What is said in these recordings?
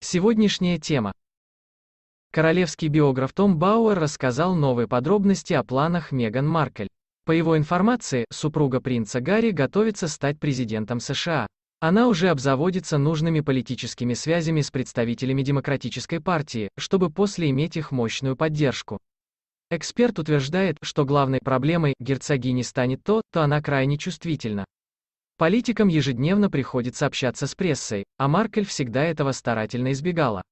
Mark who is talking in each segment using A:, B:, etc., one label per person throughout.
A: Сегодняшняя тема. Королевский биограф Том Бауэр рассказал новые подробности о планах Меган Маркель. По его информации, супруга принца Гарри готовится стать президентом США. Она уже обзаводится нужными политическими связями с представителями Демократической партии, чтобы после иметь их мощную поддержку. Эксперт утверждает, что главной проблемой герцогини станет то, что она крайне чувствительна. Политикам ежедневно приходится общаться с прессой, а Маркель всегда этого старательно избегала.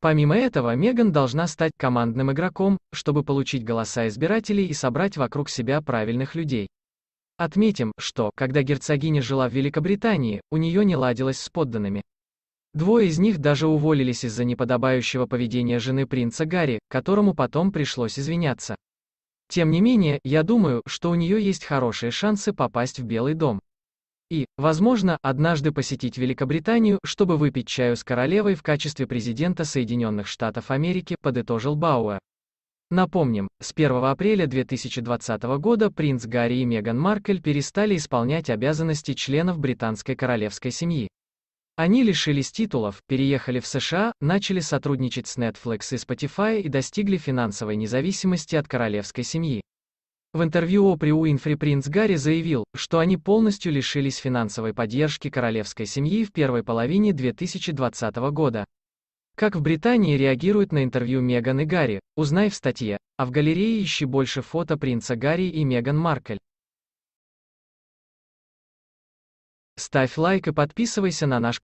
A: Помимо этого, Меган должна стать командным игроком, чтобы получить голоса избирателей и собрать вокруг себя правильных людей. Отметим, что, когда герцогиня жила в Великобритании, у нее не ладилось с подданными. Двое из них даже уволились из-за неподобающего поведения жены принца Гарри, которому потом пришлось извиняться. Тем не менее, я думаю, что у нее есть хорошие шансы попасть в Белый дом и, возможно, однажды посетить Великобританию, чтобы выпить чаю с королевой в качестве президента Соединенных Штатов Америки, подытожил Бауэр. Напомним, с 1 апреля 2020 года принц Гарри и Меган Маркель перестали исполнять обязанности членов британской королевской семьи. Они лишились титулов, переехали в США, начали сотрудничать с Netflix и Spotify и достигли финансовой независимости от королевской семьи. В интервью Опри Уинфри принц Гарри заявил, что они полностью лишились финансовой поддержки королевской семьи в первой половине 2020 года. Как в Британии реагируют на интервью Меган и Гарри, узнай в статье, а в галерее ищи больше фото принца Гарри и Меган Маркель. Ставь лайк и подписывайся на наш канал.